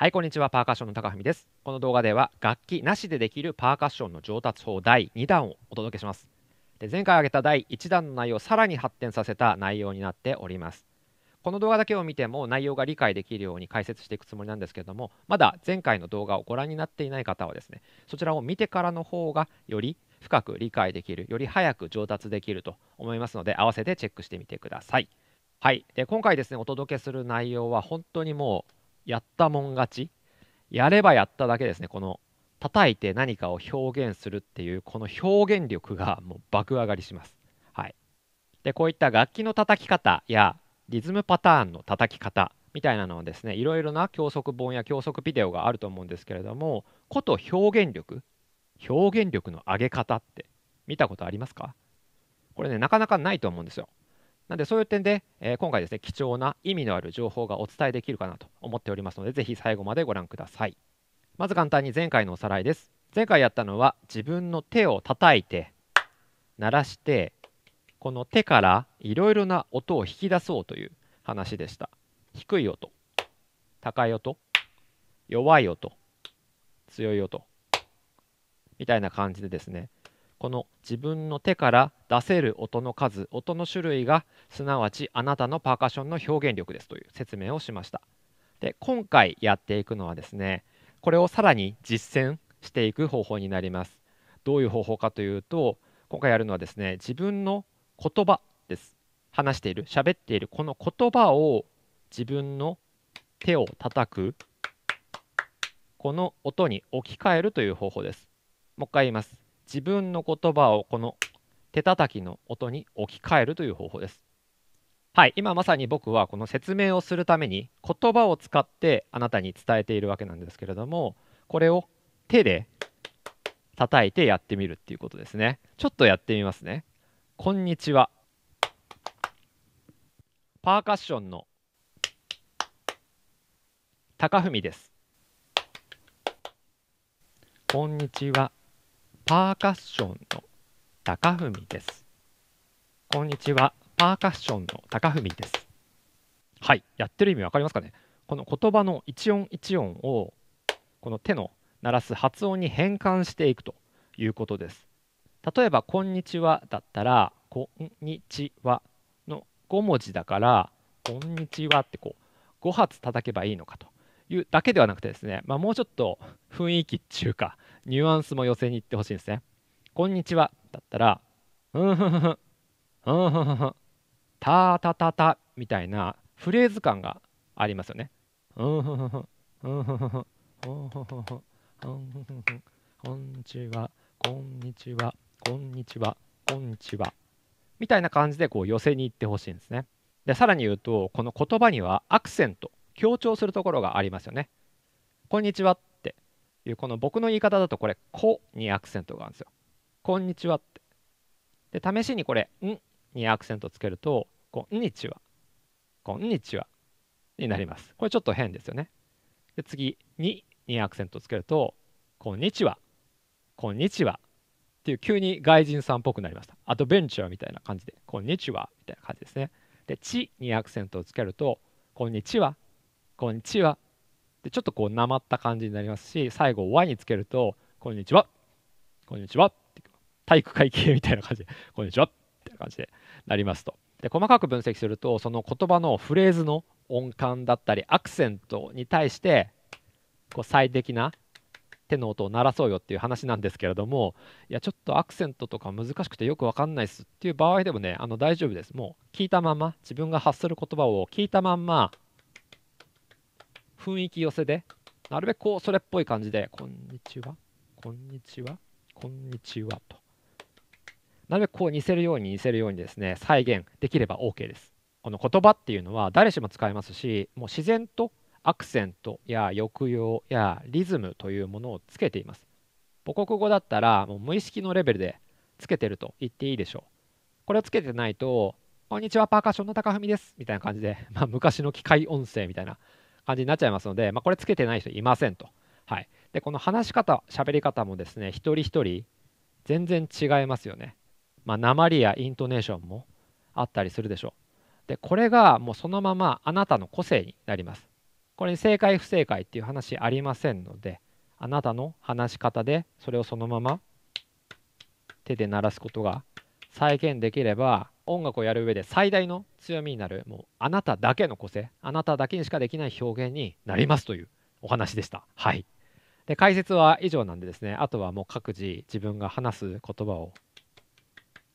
はい、こんにちは。パーカッションの高文です。この動画では楽器なしでできるパーカッションの上達法第2弾をお届けします。で前回挙げた第1弾の内容をさらに発展させた内容になっております。この動画だけを見ても内容が理解できるように解説していくつもりなんですけども、まだ前回の動画をご覧になっていない方はですね、そちらを見てからの方がより深く理解できる、より早く上達できると思いますので、合わせてチェックしてみてください。はい、で今回ですね、お届けする内容は本当にもうやったもん勝ちやればやっただけですねこの叩いて何かを表現するっていうこの表現力がもう爆上がりします。はい、でこういった楽器の叩き方やリズムパターンの叩き方みたいなのはですねいろいろな教則本や教則ビデオがあると思うんですけれどもこと表現力表現力の上げ方って見たことありますかこれねなかなかないと思うんですよ。なんでそういう点で、えー、今回ですね貴重な意味のある情報がお伝えできるかなと思っておりますのでぜひ最後までご覧くださいまず簡単に前回のおさらいです前回やったのは自分の手を叩いて鳴らしてこの手からいろいろな音を引き出そうという話でした低い音高い音弱い音強い音みたいな感じでですねこの自分の手から出せる音の数音の種類がすなわちあなたのパーカッションの表現力ですという説明をしましたで今回やっていくのはですねこれをさらに実践していく方法になりますどういう方法かというと今回やるのはですね自分の言葉です話している喋っているこの言葉を自分の手を叩くこの音に置き換えるという方法ですもう一回言います自分の言葉をこの手叩きの音に置き換えるという方法です。はい、今まさに僕はこの説明をするために言葉を使ってあなたに伝えているわけなんですけれどもこれを手で叩いてやってみるっていうことですね。ちょっとやってみますね。こんにちは。パーカッションの高文です。こんにちは。パーカッションの高文です。こんにちは。パーカッションの高文です。はい、やってる意味わかりますかねこの言葉の一音一音をこの手の鳴らす発音に変換していくということです。例えば「こんにちは」だったら「こんにちは」の5文字だから「こんにちは」ってこう5発叩けばいいのかというだけではなくてですね、まあ、もうちょっと雰囲気っていうかニュアンスも寄せに行ってほしいんですね。こんにちはだったら、うんふんふん、うんふんふんふん、たたたたみたいなフレーズ感がありますよね。うんふんふんうんふんふんうんふんふんうんふんふんこんにちは、こんにちは、こんにちは、こんにちは。みたいな感じでこう寄せに行ってほしいんですね。で、さらに言うと、この言葉にはアクセント、強調するところがありますよね。こんにちはっいうこの僕の言い方だとこれ「こ」にアクセントがあるんですよ。こんにちはって。で試しにこれ「ん」にアクセントつけると「こんにちは」「こんにちは」になります。これちょっと変ですよね。で次「に」にアクセントつけると「こんにちは」「こんにちは」っていう急に外人さんっぽくなりました。アドベンチャーみたいな感じで「こんにちは」みたいな感じですね。で「ち」にアクセントをつけると「こんにちは」「こんにちは」でちょっとこうなまった感じになりますし最後 Y につけると「こんにちは」「こんにちは」って体育会系みたいな感じで「こんにちは」ってな感じでなりますと。で細かく分析するとその言葉のフレーズの音感だったりアクセントに対してこう最適な手の音を鳴らそうよっていう話なんですけれどもいやちょっとアクセントとか難しくてよく分かんないっすっていう場合でもねあの大丈夫ですもう聞いたまま自分が発する言葉を聞いたまんま雰囲気寄せで、なるべくこう、それっぽい感じで、こんにちは、こんにちは、こんにちはと。なるべくこう似せるように似せるようにですね、再現できれば OK です。この言葉っていうのは誰しも使えますし、もう自然とアクセントや抑揚やリズムというものをつけています。母国語だったらもう無意識のレベルでつけてると言っていいでしょう。これをつけてないと、こんにちは、パーカッションの高文です。みたいな感じで、まあ、昔の機械音声みたいな感じになっちゃいますので、まあ、これつけてない人いませんと。はい、でこの話し方喋り方もですね一人一人全然違いますよね。まあ、鉛やイントネーションもあったりするでしょう。でこれがもうそのままあなたの個性になります。これに正解不正解っていう話ありませんのであなたの話し方でそれをそのまま手で鳴らすことが再現できれば音楽をやる上で最大の強みになるもうあなただけの個性あなただけにしかできない表現になりますというお話でした。はいで解説は以上なんでですねあとはもう各自自分が話す言葉を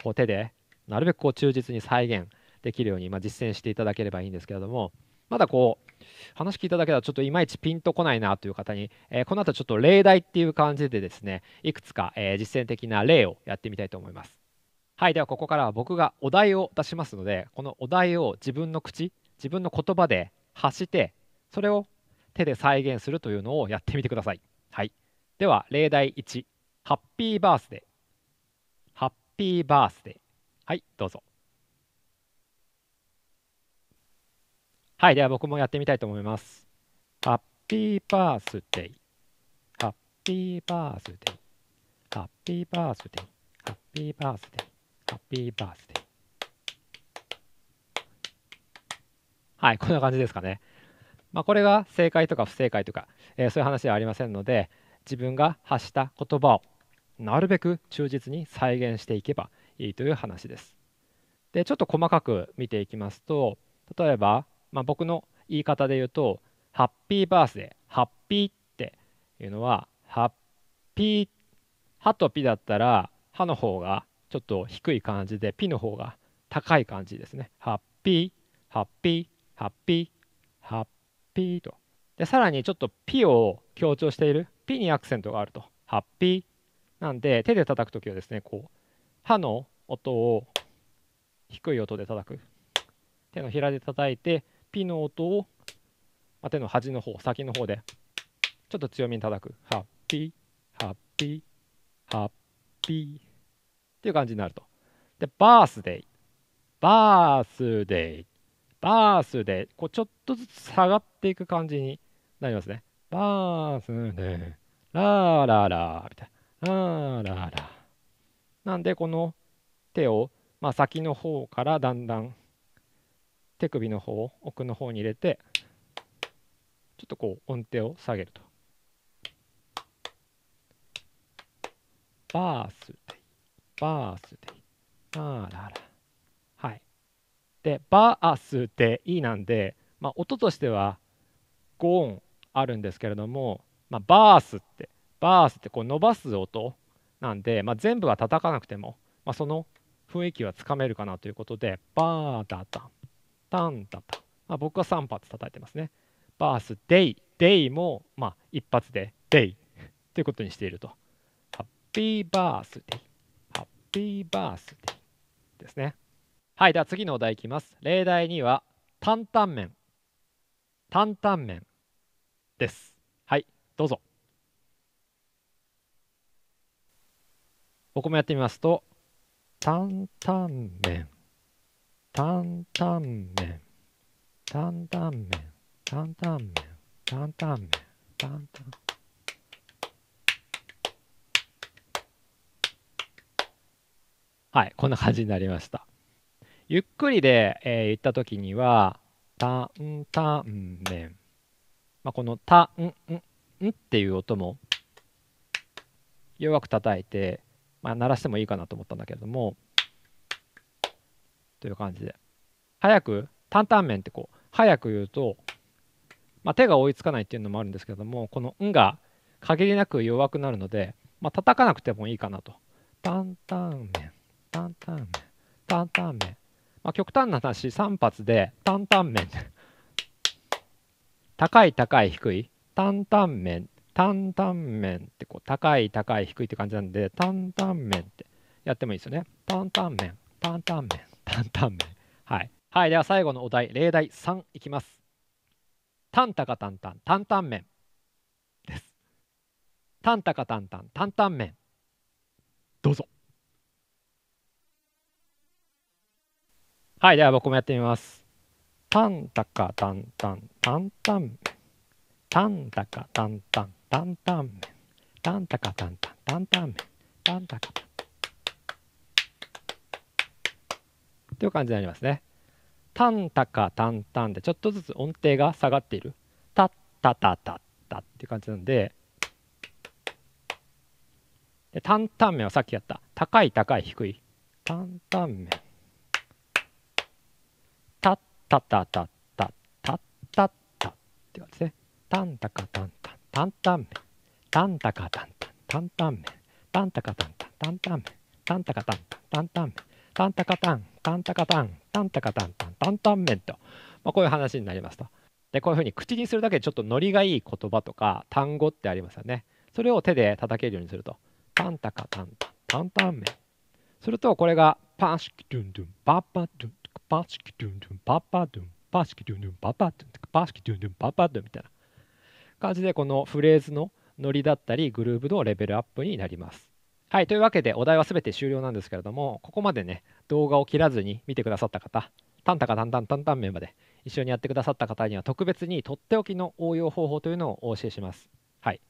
こう手でなるべくこう忠実に再現できるように、まあ、実践していただければいいんですけれどもまだこう話聞いただけだとちょっといまいちピンとこないなという方に、えー、この後ちょっと例題っていう感じでですねいくつか、えー、実践的な例をやってみたいと思います。はいではここからは僕がお題を出しますのでこのお題を自分の口自分の言葉で発してそれを手で再現するというのをやってみてください、はい、では例題1ハッピーバースデーハッピーバースデーはいどうぞはいでは僕もやってみたいと思いますハッピーバースデーハッピーバースデーハッピーバースデーハッピーバースデーピーバースデー。はい、こんな感じですかね。まあ、これが正解とか不正解とか、えー、そういう話ではありませんので、自分が発した言葉をなるべく忠実に再現していけばいいという話です。でちょっと細かく見ていきますと例えば、まあ、僕の言い方で言うと「ハッピーバースデー」「ハッピー」っていうのは「ハッピー」「歯と「ピ」だったら「歯の方がちょっと低い感じでピの方が高い感じですね。ハッピー、ハッピー、ハッピー、ハッピーと。で、さらにちょっと P を強調している P にアクセントがあると。ハッピー。なんで手で叩く時はですね、こう、歯の音を低い音で叩く。手のひらで叩いて、P の音を、まあ、手の端の方、先の方で、ちょっと強めに叩く。ハッピー、ハッピー、ハッピー。っていう感じになると。で、バースデイ、バースデイ、バースデイ、こうちょっとずつ下がっていく感じになりますね。バースデイ、ラーラーラー、みたいな。ラーラーラー。なんで、この手を、まあ、先の方からだんだん手首の方奥の方に入れてちょっとこう音程を下げるとバースバースデイ。あらら。はい。で、バースデイなんで、まあ、音としては5音あるんですけれども、まあ、バースって、バースってこう伸ばす音なんで、まあ、全部は叩かなくても、まあ、その雰囲気はつかめるかなということで、バーダタン、タンタタン。まあ、僕は3発叩いてますね。バースデイ、デイも、まあ、一発でデイということにしていると。ハッピーバースデイ。ピーバースデーですね。はい、では次のお題いきます。例題には、担々麺。担々麺です。はい、どうぞ。僕もやってみますと、担々麺、担々麺、担々麺、担々麺、担々麺、担々麺。はい、こんな感じになりました。ゆっくりで、えー、言った時には、たんたんめん。まあ、このたんんんっていう音も弱く叩いて、まあ、鳴らしてもいいかなと思ったんだけれども、という感じで。早く、ンメンってこう、早く言うと、まあ、手が追いつかないっていうのもあるんですけども、このんが限りなく弱くなるので、まあ、叩かなくてもいいかなと。ン々ン。タンタンメン。まあ極端な話3発でンメン。高い高い低いタンタンメンってこう高い高い低いって感じなんでンメンってやってもいいですよねンメン。タンタンメン。はいはいでは最後のお題例題3いきますタンタカタンタンンタンメン。タンタカタンタンンメンどうぞはい、では僕もやってみます。タンタカタンタンタンタンタンタカタンタンタンタンタンタカタンタンタンタンタンタカタンという感じになりますね。タンタカタンタンでちょっとずつ音程が下がっている。タッタタタッタっていう感じなんででタンタン麺はさっきやった高い高い低いタンタン麺タタタタタタタってやすね。タンタカタンタンタンタンメンタンタカタンタンタンタンメンタンタカタンタンタンタン麺。タンタカタンタンタンタンタカタンタンタカタンタンタカタンタンタンタンと、まあ、こういう話になりますと。でこういうふうに口にするだけでちょっとノリがいい言葉とか単語ってありますよね。それを手で叩けるようにすると。タンタカタンタンタンタンメンするとこれがパンシキドゥンドゥンバパドゥンパチキドゥンドゥンパパドゥンパチキドゥンドゥンパパドゥンパチキドゥンドゥンパパドゥンみたいな感じでこのフレーズのノリだったりグルーブのレベルアップになります。はい、というわけでお題は全て終了なんですけれどもここまでね動画を切らずに見てくださった方タンタカタンタンタンタンメンバーで一緒にやってくださった方には特別にとっておきの応用方法というのをお教えします。はい、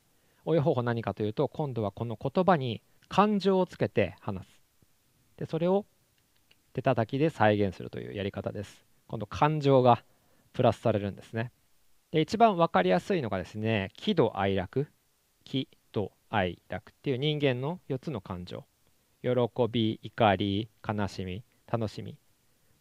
応用方法何かというと今度はこの言葉に感情をつけて話す。でそれを手叩きで再現するというやり方です今度感情がプラスされるんですねで一番分かりやすいのがですね喜怒哀楽喜怒哀楽っていう人間の4つの感情喜び怒り悲しみ楽しみ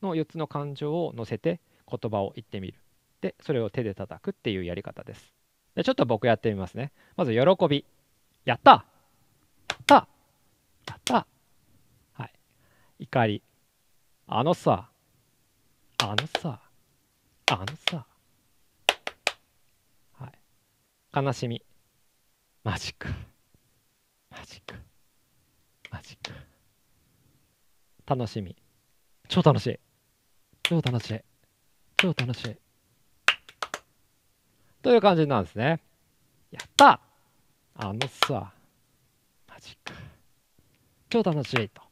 の4つの感情を乗せて言葉を言ってみるでそれを手で叩くっていうやり方ですでちょっと僕やってみますねまず喜びやったやったやったはい怒りあのさ、あのさ、あのさ。はい。悲しみ。マジか。マジか。マジか。楽しみ。超楽しい。超楽しい。超楽しい。という感じなんですね。やったあのさ、マジか。超楽しいと。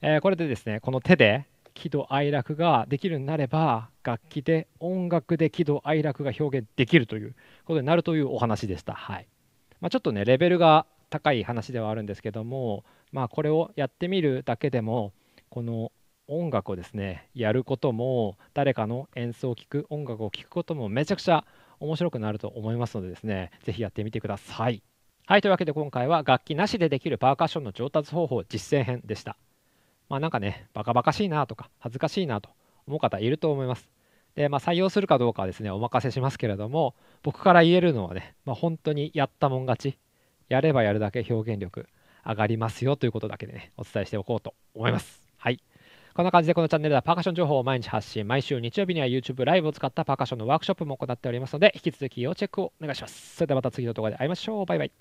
えー、これでですね、この手で喜怒哀楽ができるようになれば楽器で音楽で喜怒哀楽が表現できるということになるというお話でした。はいまあ、ちょっとねレベルが高い話ではあるんですけども、まあ、これをやってみるだけでもこの音楽をですねやることも誰かの演奏を聴く音楽を聴くこともめちゃくちゃ面白くなると思いますのでですね是非やってみてください。はいというわけで今回は楽器なしでできるパーカッションの上達方法実践編でした。まあ、なんかね、バカバカしいなとか、恥ずかしいなと思う方いると思います。で、まあ、採用するかどうかはですね、お任せしますけれども、僕から言えるのはね、まあ、本当にやったもん勝ち、やればやるだけ表現力上がりますよということだけでね、お伝えしておこうと思います。はい。こんな感じでこのチャンネルではパーカッション情報を毎日発信、毎週日曜日には YouTube ライブを使ったパーカッションのワークショップも行っておりますので、引き続き要チェックをお願いします。それではまた次の動画で会いましょう。バイバイ。